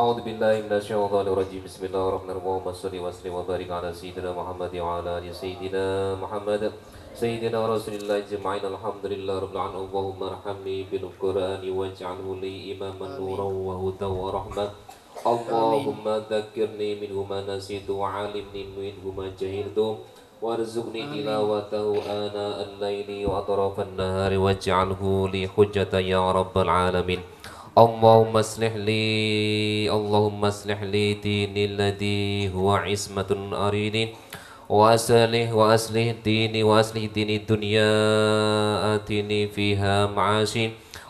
أعوذ بالله من الشيطان الرجيم بسم الله الرحمن الرحيم صل وسلم وبارك على سيدنا محمد وعلى آل سيدنا محمد سيدنا رسول الله أجمعين الحمد لله رب العالمين اللهم ارحمني بالقرآن واجعله لي إماما نورا وهدى ورحمة اللهم ذكرني منه ما نسيت وعلمني منه ما جهلت وارزقني تلاوته آناء الليل وأطراف النهار واجعله لي حجة يا رب العالمين اللهم اصلح لي اللهم اصلح لي ديني الذي هو عصمة أريني وأصلح وأصلح ديني وأصلح ديني الدنيا آتيني فيها معاشي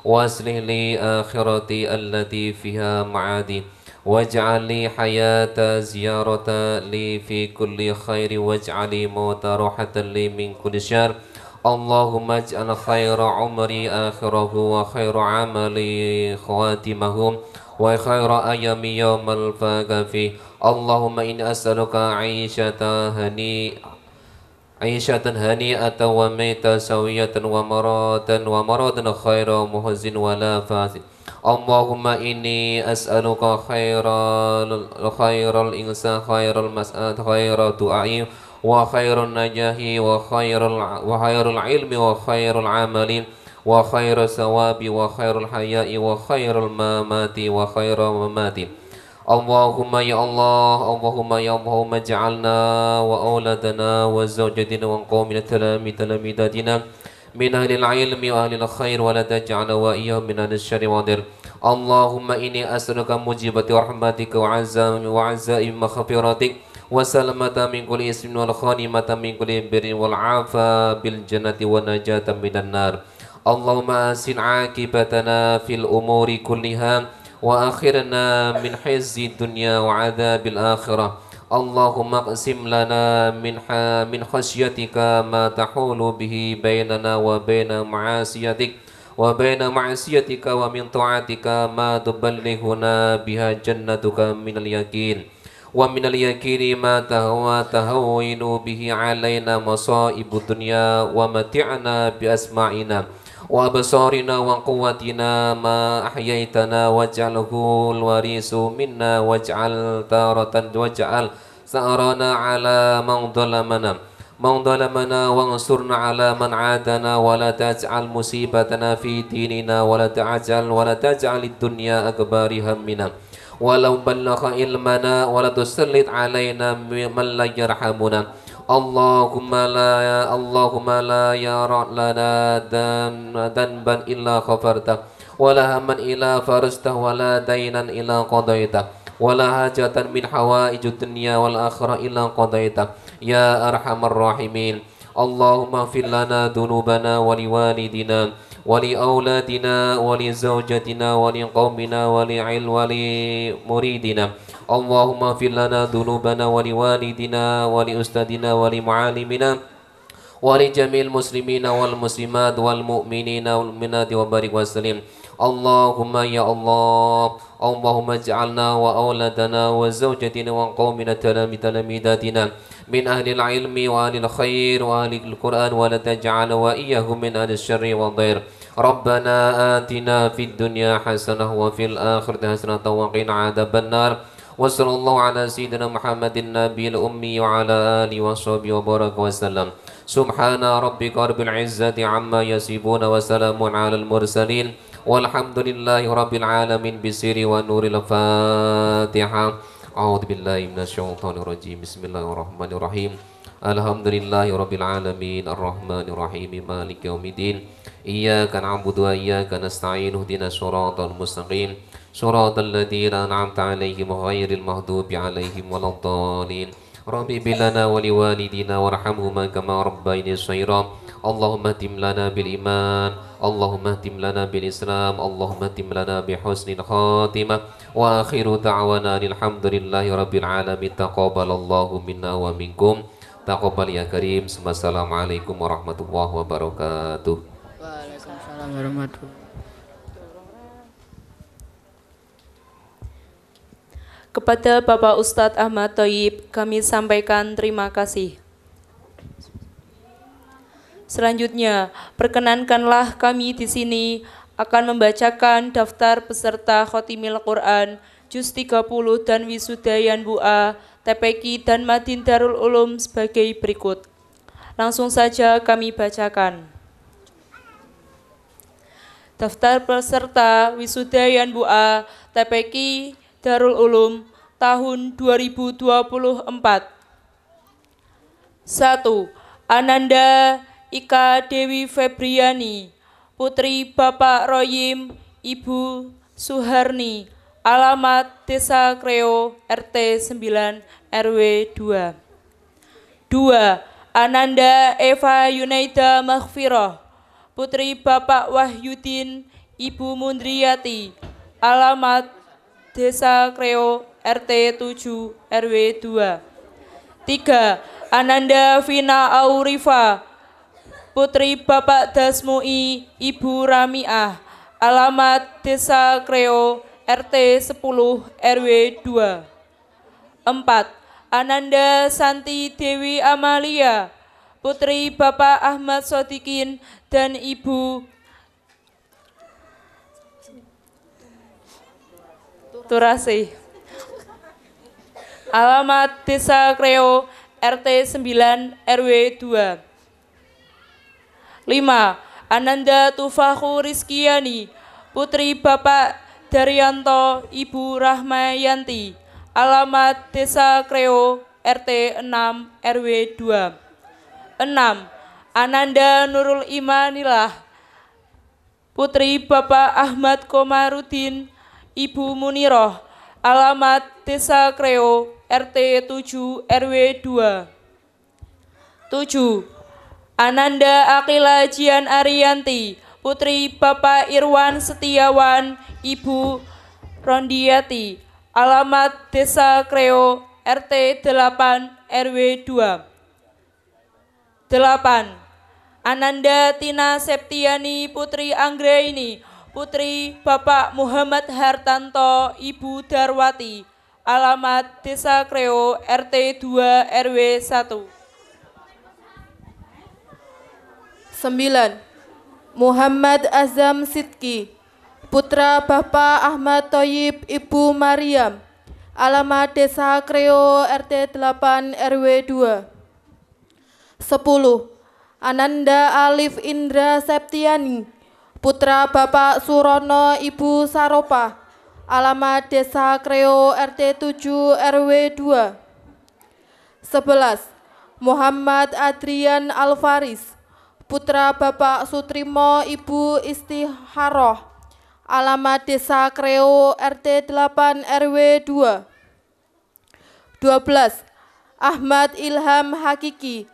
وأصلح لي آخرتي التي فيها معادي واجعل لي حياة زيارة لي في كل خير واجعل لي موت راحة لي من كل شر اللهم اجعل خير عمري آخره وخير عملي خواتمه وخير أيام يوم الفاق فيه اللهم إن أسألك عيشة هنيئة عيشة هنيئة وميتة سوية ومرات ومرات خير مهزن ولا فاسد اللهم إني أسألك خير خير الإنسان خير المسألة خير دعائي وخير النجاح وخير وخير العلم وخير العمل وخير الثواب وخير الحياء وخير الممات وخير الممات اللهم يا الله اللهم يا اللهم اجعلنا وأولادنا وزوجتنا وقومنا تلامي من أهل العلم وأهل الخير ولا تجعل وإياهم من أهل الشر والضر اللهم إني أسألك مجيبة رحمتك وعزائم مغفرتك wasalamata min kulli ismin wal khanimata min kulli birrin bil jannati wa najatan minan Allahumma asin akibatana fil umuri kulliha wa min hizzi dunya wa adzabil akhirah Allahumma qsim lana min min khasyatika ma tahulu bihi bainana wa baina ma'asiyatik wa baina wa min ta'atika ma biha wa min al yakini ma tahwa tahwinu bihi alaina masaibud dunya wa mati'na bi asma'ina wa basarina wa quwwatina ma ahyaitana waj'alhul warisu minna waj'al taratan waj'al sa'arana ala man dhalamana man dhalamana wa ansurna ala man adana wa la taj'al musibatana fi dinina wa la taj'al wa la taj'al ad-dunya akbari hammina walau ballagha ilmana wala tusallit alaina man la yarhamuna Allahumma la ya Allahumma la ya lana dan danban illa ghafarta wala haman illa farasta wala dainan illa qadaita wala hajatan min hawaijud dunya wal akhirah illa qadaita ya arhamar rahimin Allahumma fil lana dunubana wa liwalidina ولأولادنا ولزوجتنا ولقومنا ولعل ولمريدنا اللهم اغفر لنا ذنوبنا ولوالدنا ولأستاذنا ولمعالمنا ولجميع المسلمين والمسلمات والمؤمنين والمؤمنات وبارك وسلم اللهم يا الله اللهم اجعلنا وأولادنا وزوجتنا وقومنا تلاميذنا من أهل العلم وأهل الخير وأهل القرآن ولا تجعل وإياهم من أهل الشر والضير ربنا آتنا في الدنيا حسنة وفي الآخرة حسنة وقنا عذاب النار وصلى الله على سيدنا محمد النبي الأمي وعلى آله وصحبه وبارك وسلم سبحان ربك رب العزة عما يصفون وسلام على المرسلين والحمد لله رب العالمين بسر ونور الفاتحة أعوذ بالله من الشيطان الرجيم بسم الله الرحمن الرحيم Alhamdulillahi Rabbil Alamin Ar-Rahmanir Rahim Malik Yawmiddin Iyaka na'budu wa iyaka nasta'in Ihdina siratal mustaqim Siratal ladzina an'amta 'alaihim ghairil maghdubi 'alaihim waladdallin Rabbi bilana wa liwalidina warhamhuma kama rabbayani shaira Allahumma tim lana bil iman Allahumma tim lana bil islam Allahumma tim lana bi husnil khatimah wa akhiru da'wana alhamdulillahi rabbil alamin taqabbalallahu minna wa minkum Taqabbal ya karim. Wassalamualaikum warahmatullahi wabarakatuh. Waalaikumsalam warahmatullahi Kepada Bapak Ustadz Ahmad Toyib, kami sampaikan terima kasih. Selanjutnya, perkenankanlah kami di sini akan membacakan daftar peserta Khotimil Quran, Juz 30 dan Wisudayan Bu'a TPQ dan Madin Darul Ulum sebagai berikut. Langsung saja kami bacakan. Daftar peserta wisuda Yan Bu'a TPQ Darul Ulum tahun 2024. 1. Ananda Ika Dewi Febriani, putri Bapak Royim, Ibu Suharni, alamat Desa Kreo RT 9 RW 2. 2. Ananda Eva Yunaida Maghfirah, putri Bapak Wahyudin, Ibu Mundriyati, alamat Desa Kreo RT 7 RW 2. 3. Ananda Vina Aurifa, putri Bapak Dasmui, Ibu Ramiah, alamat Desa Kreo RT 10 RW 2. 4. Ananda Santi Dewi Amalia, putri Bapak Ahmad Sodikin dan Ibu Turasi Alamat Desa Kreo, RT 9 RW 2. 5. Ananda Tufahu Rizkiani, putri Bapak Daryanto Ibu Rahmayanti, alamat Desa Kreo, RT 6 RW 2. 6. Ananda Nurul Imanilah, putri Bapak Ahmad Komarudin, Ibu Muniroh, alamat Desa Kreo, RT 7 RW 2. 7. Ananda Akila Jian Arianti putri Bapak Irwan Setiawan, Ibu Rondiati, alamat Desa Kreo, RT 8 RW 2. 8. Ananda Tina Septiani Putri Anggraini, Putri Bapak Muhammad Hartanto, Ibu Darwati, alamat Desa Kreo, RT 2 RW 1. 9. Muhammad Azam Sidki, putra Bapak Ahmad Toyib Ibu Mariam, alamat Desa Kreo RT 8 RW 2. 10. Ananda Alif Indra Septiani, putra Bapak Surono Ibu Saropa, alamat Desa Kreo RT 7 RW 2. 11. Muhammad Adrian Alvaris, putra Bapak Sutrimo Ibu Istiharoh, alamat Desa Kreo RT 8 RW 2. 12. Ahmad Ilham Hakiki,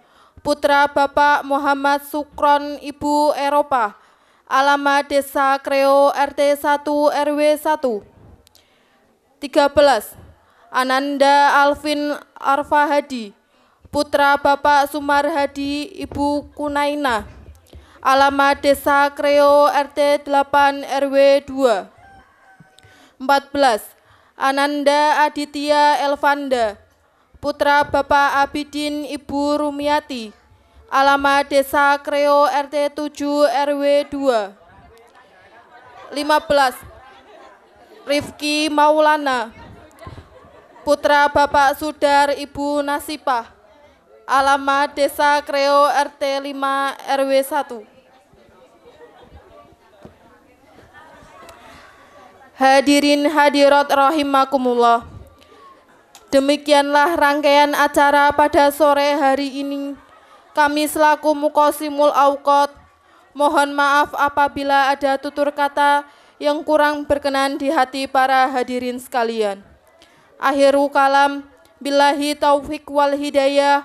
putra Bapak Muhammad Sukron Ibu Eropa, alamat Desa Kreo RT 1 RW 1. 13. Ananda Alvin Arfahadi, putra Bapak Sumarhadi Ibu Kunaina. Alamat Desa Kreo RT 8 RW 2. 14. Ananda Aditya Elvanda, putra Bapak Abidin Ibu Rumiati. Alamat Desa Kreo RT 7 RW 2. 15. Rifki Maulana, putra Bapak Sudar Ibu Nasipah. Alamat Desa Kreo RT 5 RW 1. Hadirin hadirat rahimakumullah. Demikianlah rangkaian acara pada sore hari ini. Kami selaku Mukosimul Aukot, mohon maaf apabila ada tutur kata yang kurang berkenan di hati para hadirin sekalian. Akhiru kalam, billahi taufiq wal hidayah,